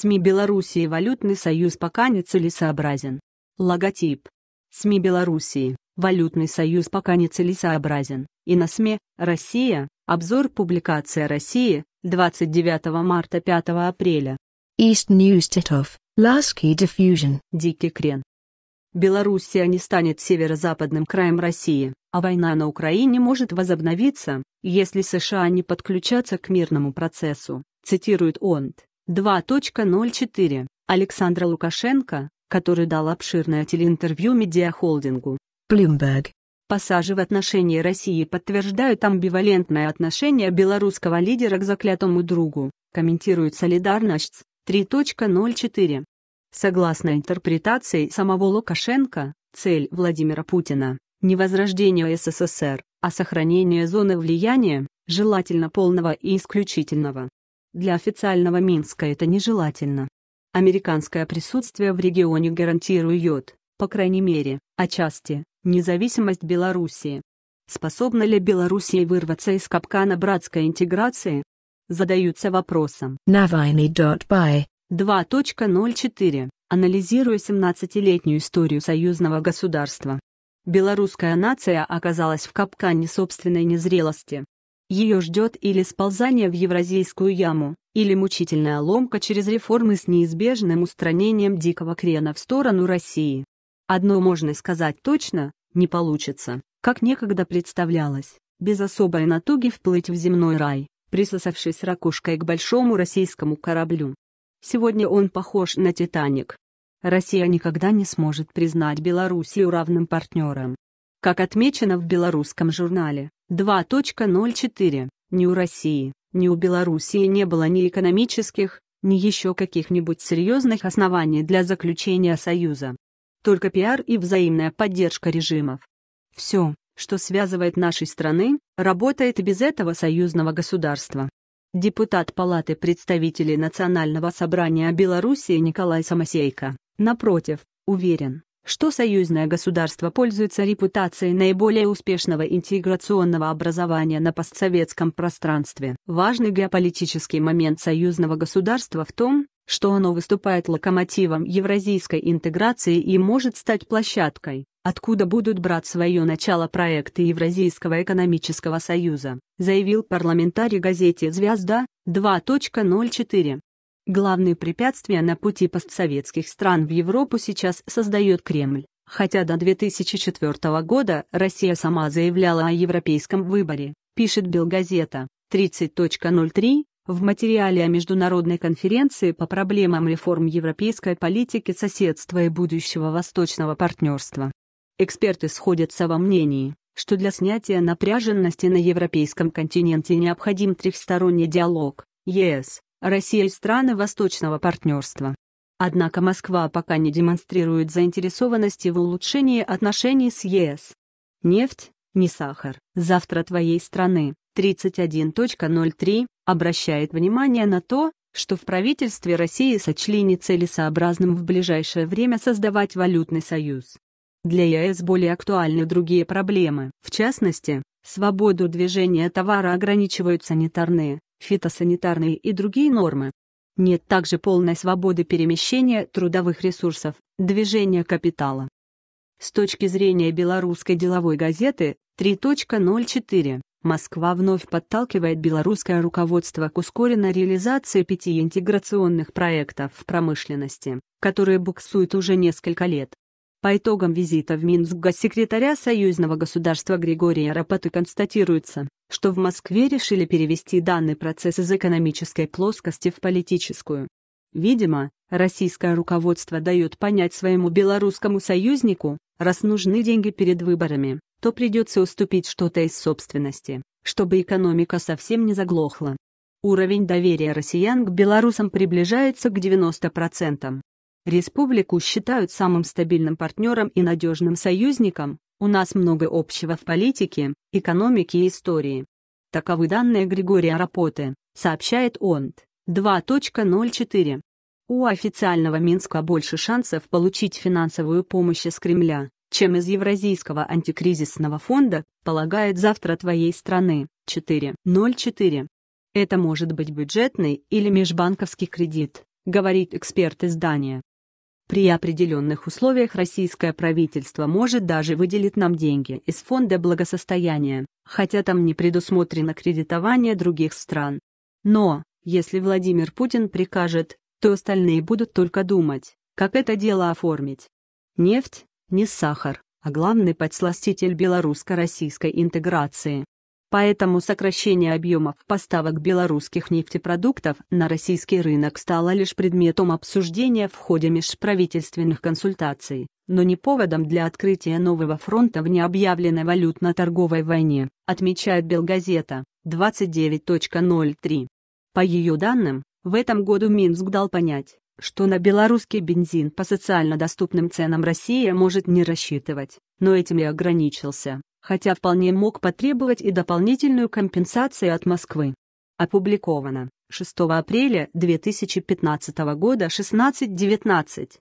СМИ Белоруссии Валютный союз пока не целесообразен. Логотип. СМИ Белоруссии. Валютный союз пока не целесообразен. И на СМИ «Россия» обзор публикация России 29 марта 5 апреля. East News Titov. Lasky Diffusion. Дикий крен. Белоруссия не станет северо-западным краем России, а война на Украине может возобновиться, если США не подключатся к мирному процессу, цитирует онд. 2.04. Александра Лукашенко, который дал обширное телеинтервью медиахолдингу Bloomberg. Пассажи в отношении России подтверждают амбивалентное отношение белорусского лидера к заклятому другу, комментирует солидарность 3.04. Согласно интерпретации самого Лукашенко, цель Владимира Путина – не возрождение СССР, а сохранение зоны влияния, желательно полного и исключительного. Для официального Минска это нежелательно. Американское присутствие в регионе гарантирует, по крайней мере, отчасти, независимость Белоруссии. Способна ли Белоруссия вырваться из капкана братской интеграции? Задаются вопросом. Navini.by 2.04. Анализируя 17-летнюю историю союзного государства. Белорусская нация оказалась в капкане собственной незрелости. Ее ждет или сползание в евразийскую яму, или мучительная ломка через реформы с неизбежным устранением дикого крена в сторону России. Одно можно сказать точно, не получится, как некогда представлялось, без особой натуги вплыть в земной рай, присосавшись ракушкой к большому российскому кораблю. Сегодня он похож на «Титаник». Россия никогда не сможет признать Белоруссию равным партнером. Как отмечено в белорусском журнале 2.04. Ни у России, ни у Белоруссии не было ни экономических, ни еще каких-нибудь серьезных оснований для заключения союза. Только пиар и взаимная поддержка режимов. Все, что связывает наши страны, работает без этого союзного государства. Депутат Палаты представителей Национального собрания Белоруссии Николай Самосейко, напротив, уверен, что союзное государство пользуется репутацией наиболее успешного интеграционного образования на постсоветском пространстве. Важный геополитический момент союзного государства в том, что оно выступает локомотивом евразийской интеграции и может стать площадкой, откуда будут брать свое начало проекты Евразийского экономического союза, заявил парламентарий газете «Звезда» 2.04. Главные препятствия на пути постсоветских стран в Европу сейчас создает Кремль, хотя до 2004 года Россия сама заявляла о европейском выборе, пишет Белгазета 30.03 в материале о международной конференции по проблемам реформ европейской политики соседства и будущего восточного партнерства. Эксперты сходятся во мнении, что для снятия напряженности на европейском континенте необходим трехсторонний диалог, ЕС, Россия и страны Восточного партнерства. Однако Москва пока не демонстрирует заинтересованности в улучшении отношений с ЕС. Нефть, не сахар, завтра твоей страны, 31.03, обращает внимание на то, что в правительстве России сочли нецелесообразным в ближайшее время создавать валютный союз. Для ЕС более актуальны другие проблемы. В частности, свободу движения товара ограничивают санитарные, фитосанитарные и другие нормы. Нет также полной свободы перемещения трудовых ресурсов, движения капитала. С точки зрения белорусской деловой газеты 3.04 Москва вновь подталкивает белорусское руководство к ускоренной реализации пяти интеграционных проектов в промышленности, которые буксуют уже несколько лет. По итогам визита в Минск госсекретаря союзного государства Григория Рапоты констатируется, что в Москве решили перевести данный процесс из экономической плоскости в политическую. Видимо, российское руководство дает понять своему белорусскому союзнику, раз нужны деньги перед выборами, то придется уступить что-то из собственности, чтобы экономика совсем не заглохла. Уровень доверия россиян к белорусам приближается к 90%. Республику считают самым стабильным партнером и надежным союзником, у нас много общего в политике, экономике и истории. Таковы данные Григория Рапоты, сообщает ОНТ 2.04. У официального Минска больше шансов получить финансовую помощь из Кремля, чем из Евразийского антикризисного фонда, полагает завтра твоей страны 4.04. Это может быть бюджетный или межбанковский кредит, говорит эксперт издания. При определенных условиях российское правительство может даже выделить нам деньги из фонда благосостояния, хотя там не предусмотрено кредитование других стран. Но, если Владимир Путин прикажет, то остальные будут только думать, как это дело оформить. Нефть – не сахар, а главный подсластитель белорусско-российской интеграции. Поэтому сокращение объемов поставок белорусских нефтепродуктов на российский рынок стало лишь предметом обсуждения в ходе межправительственных консультаций, но не поводом для открытия нового фронта в необъявленной валютно-торговой войне, отмечает Белгазета 29.03. По ее данным, в этом году Минск дал понять, что на белорусский бензин по социально доступным ценам Россия может не рассчитывать, но этим и ограничился хотя вполне мог потребовать и дополнительную компенсацию от Москвы. Опубликовано 6 апреля 2015 года 16.19.